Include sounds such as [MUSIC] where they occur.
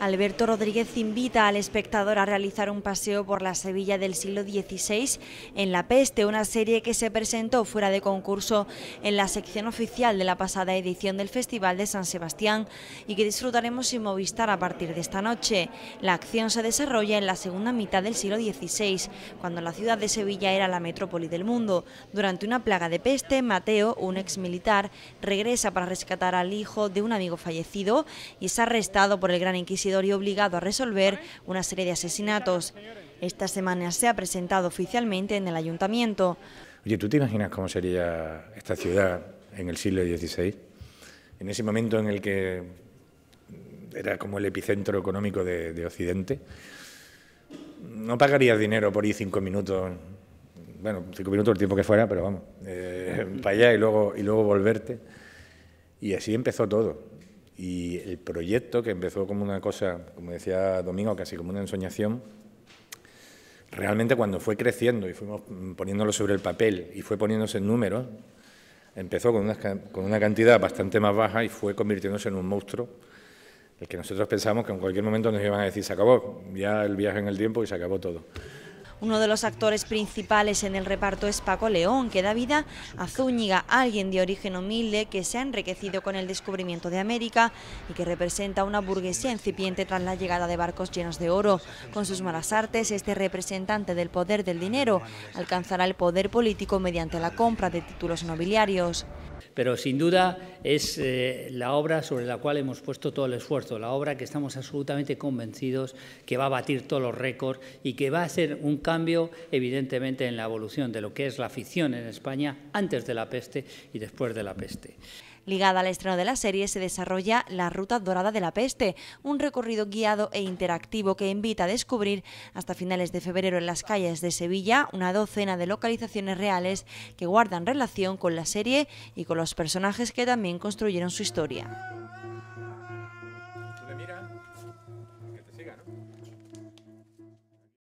Alberto Rodríguez invita al espectador a realizar un paseo por la Sevilla del siglo XVI en La Peste, una serie que se presentó fuera de concurso en la sección oficial de la pasada edición del Festival de San Sebastián y que disfrutaremos sin Movistar a partir de esta noche. La acción se desarrolla en la segunda mitad del siglo XVI, cuando la ciudad de Sevilla era la metrópoli del mundo. Durante una plaga de peste, Mateo, un ex militar, regresa para rescatar al hijo de un amigo fallecido y es arrestado por el gran inquisidor y obligado a resolver una serie de asesinatos. Esta semana se ha presentado oficialmente en el ayuntamiento. Oye, ¿tú te imaginas cómo sería esta ciudad en el siglo XVI? En ese momento en el que era como el epicentro económico de, Occidente. No pagarías dinero por ir cinco minutos, bueno, cinco minutos el tiempo que fuera, pero vamos, eh, [LAUGHS] para allá y luego, y luego volverte. Y así empezó todo. Y el proyecto, que empezó como una cosa, como decía Domingo, casi como una ensoñación, realmente cuando fue creciendo y fuimos poniéndolo sobre el papel y fue poniéndose en números, empezó con una, con una cantidad bastante más baja y fue convirtiéndose en un monstruo, el que nosotros pensamos que en cualquier momento nos iban a decir, se acabó, ya el viaje en el tiempo y se acabó todo. Uno de los actores principales en el reparto es Paco León, que da vida a Zúñiga, alguien de origen humilde que se ha enriquecido con el descubrimiento de América y que representa una burguesía incipiente tras la llegada de barcos llenos de oro. Con sus malas artes, este representante del poder del dinero alcanzará el poder político mediante la compra de títulos nobiliarios pero sin duda es eh, la obra sobre la cual hemos puesto todo el esfuerzo, la obra que estamos absolutamente convencidos que va a batir todos los récords y que va a hacer un cambio evidentemente en la evolución de lo que es la afición en España antes de la peste y después de la peste. Ligada al estreno de la serie se desarrolla La Ruta Dorada de la Peste, un recorrido guiado e interactivo que invita a descubrir hasta finales de febrero en las calles de Sevilla una docena de localizaciones reales que guardan relación con la serie y con los personajes que también construyeron su historia.